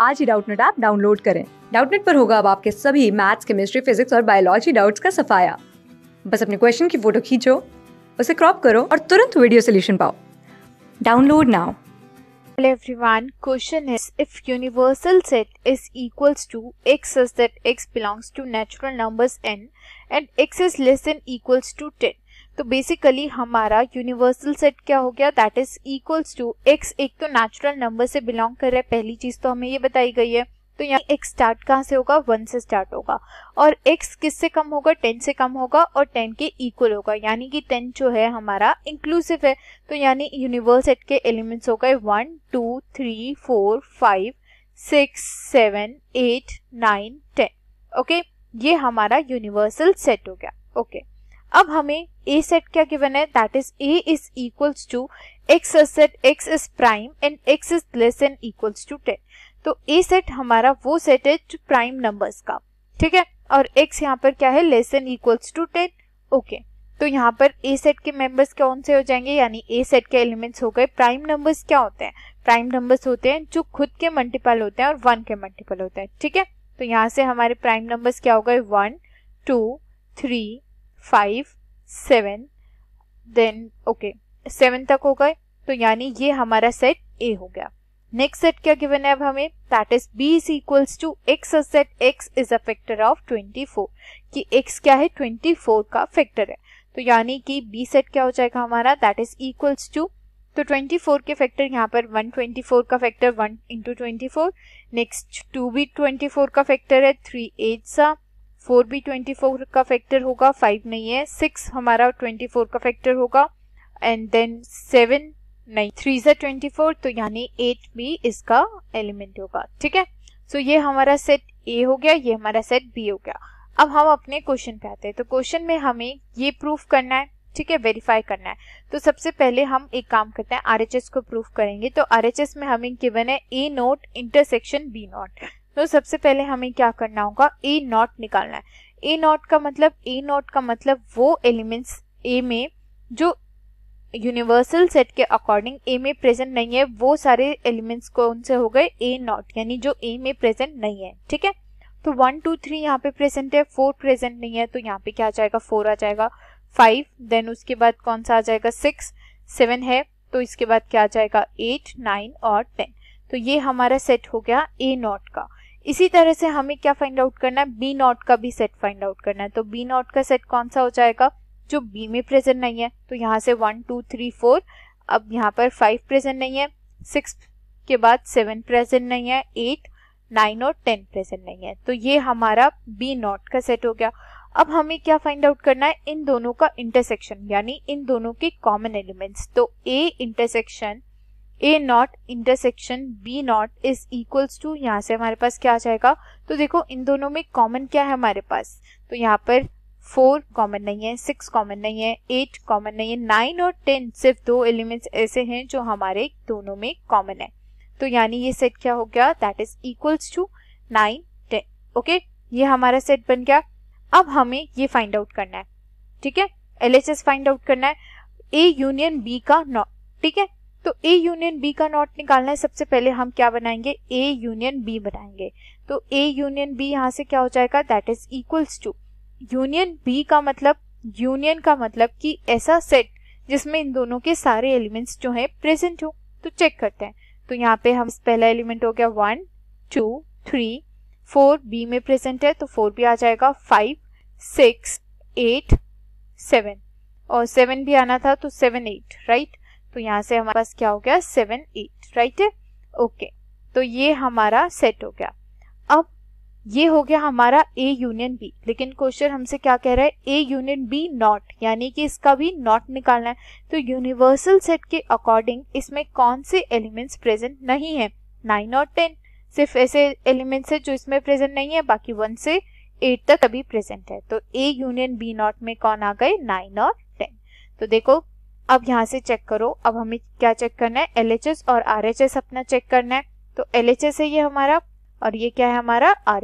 आज ही Doubtnut app download करें डाउटनेट पर होगा अब आपके सभी मैथ्स केमिस्ट्री फिजिक्स और बायोलॉजी डाउट्स का सफाया बस अपने क्वेश्चन की फोटो खींचो उसे क्रॉप करो और तुरंत वीडियो सोल्यूशन पाओ download now Hello everyone, question is if universal set is equals to x such that x belongs to natural numbers n and x is less than equals to तो basically हमारा universal set क्या हो गया that is equals to x एक तो natural number से belong कर रहा है पहली चीज तो हमें ये बताई गई है तो यहाँ x स्टार्ट कहाँ से होगा वन से स्टार्ट होगा और एक्स किससे कम होगा टेन से कम होगा और टेन के इक्वल होगा यानी कि टेन जो है हमारा इंक्लूसिव है तो यानी यूनिवर्स सेट के एलिमेंट्स हो गए one two three four five six seven eight nine ten okay ये हमारा यूनिवर्सल सेट हो गया ओके okay. अब हमें ए सेट क्या गिवन है that is A is equals to x set x is prime and x is less than equals to ten तो A set हमारा वो सेट है जो प्राइम नंबर्स का ठीक है और एक्स यहाँ पर क्या है less than equals to ten okay तो यहाँ पर ए सेट के मेंबर्स कौन से हो जाएंगे यानी ए सेट के एलिमेंट्स हो गए प्राइम नंबर्स क्या होते हैं प्राइम नंबर्स होते हैं जो खुद के मल्टीपल होते हैं और वन के मल्टीपल होते हैं ठीक है तो यहाँ से हमारे प्राइम नंबर्स क्या हो गए one two three five seven then okay seven तक हो गए तो यानी ये हमारा सेट ए हो गया नेक्स्ट सेट क्या गिवन है अब हमें that is B is equals to x set x is a factor of 24 कि एक्स क्या है फोर का फैक्टर है तो यानी कि बी सेट क्या हो जाएगा हमारा दैट इज इक्वल्स टू तो 24 के फैक्टर यहाँ पर 124 का factor 1 into twenty next two भी 24 का फैक्टर है थ्री एट सा फोर भी ट्वेंटी फोर का फैक्टर होगा फाइव नहीं है सिक्स हमारा ट्वेंटी फोर का फैक्टर होगा एंड देन सेवन नहीं थ्री से ट्वेंटी फोर तो यानी एट भी इसका एलिमेंट होगा ठीक है सो so, ये हमारा सेट ए हो गया ये हमारा सेट बी हो गया अब हम अपने क्वेश्चन पे आते हैं तो क्वेश्चन में हमें ये प्रूफ करना है ठीक है वेरीफाई करना है तो सबसे पहले हम एक काम करते हैं आरएचएस को प्रूफ करेंगे तो आरएचएस में हमें गिवन है A not intersection B not तो सबसे पहले हमें क्या करना होगा ए नॉट निकालना है ए नॉट का मतलब ए नॉट का मतलब वो एलिमेंट्स ए में जो यूनिवर्सल सेट के अकॉर्डिंग ए में प्रेजेंट नहीं है वो सारे एलिमेंट्स कौन से हो गए ए नॉट यानी जो ए में प्रेजेंट नहीं है ठीक है तो वन टू थ्री यहाँ पे प्रेजेंट है फोर प्रेजेंट नहीं है तो यहाँ पे क्या आ जाएगा फोर आ जाएगा फाइव देन उसके बाद कौन सा आ जाएगा सिक्स सेवन है तो इसके बाद क्या आ जाएगा एट नाइन और टेन तो ये हमारा सेट हो गया ए नॉट का इसी तरह से हमें क्या फाइंड आउट करना है बी नॉट का भी सेट फाइंड आउट करना है तो बी नॉट का सेट कौन सा हो जाएगा जो बी में प्रेजेंट नहीं है तो यहाँ से वन टू थ्री फोर अब यहाँ पर फाइव प्रेजेंट नहीं है सिक्स के बाद सेवन प्रेजेंट नहीं है एट नाइन और टेन प्रेजेंट नहीं है तो ये हमारा बी नॉट का सेट हो गया अब हमें क्या फाइंड आउट करना है इन दोनों का इंटरसेक्शन यानी इन दोनों के कॉमन एलिमेंट्स तो A intersection A not intersection B not is equals to यहाँ से हमारे पास क्या आ जाएगा तो देखो इन दोनों में कॉमन क्या है हमारे पास तो यहाँ पर फोर कॉमन नहीं है सिक्स कॉमन नहीं है एट कॉमन नहीं है नाइन और टेन सिर्फ दो एलिमेंट्स ऐसे हैं जो हमारे दोनों में कॉमन है तो यानी ये सेट क्या हो गया that is equals to nine ten okay ये हमारा सेट बन गया अब हमें ये फाइंड आउट करना है ठीक है एल फाइंड आउट करना है ए यूनियन बी का नॉट ठीक है तो ए यूनियन बी का नॉट निकालना है सबसे पहले हम क्या बनाएंगे ए यूनियन बी बनाएंगे तो ए यूनियन बी यहाँ से क्या हो जाएगा that is equals to union B का मतलब यूनियन का मतलब कि ऐसा सेट जिसमें इन दोनों के सारे एलिमेंट्स जो हैं प्रेजेंट हो तो चेक करते हैं तो यहाँ पे हम पहला एलिमेंट हो गया one two three four B में प्रेजेंट है तो फोर भी आ जाएगा फाइव सिक्स एट सेवन और सेवन भी आना था तो सेवन एट राइट तो यहाँ से हमारे पास क्या हो गया सेवन एट राइट है ओके तो ये हमारा सेट हो गया अब ये हो गया हमारा ए यूनियन बी लेकिन क्वेश्चन हमसे क्या कह रहा है ए यूनियन बी नॉट यानी कि इसका भी नॉट निकालना है तो यूनिवर्सल सेट के अकॉर्डिंग इसमें कौन से एलिमेंट्स प्रेजेंट नहीं है नाइन और टेन सिर्फ ऐसे एलिमेंट्स है जो इसमें प्रेजेंट नहीं है बाकी वन से एट तक अभी प्रेजेंट है तो ए यूनियन बी नॉट में कौन आ गए नाइन और टेन तो देखो अब यहाँ से चेक करो अब हमें क्या चेक करना है एल और आर अपना चेक करना है तो एल है ये हमारा और ये क्या है हमारा आर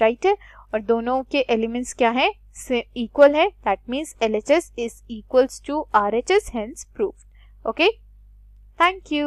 राइट है और दोनों के एलिमेंट्स क्या है इक्वल है that means L H S is equals to R H S hence proof okay thank you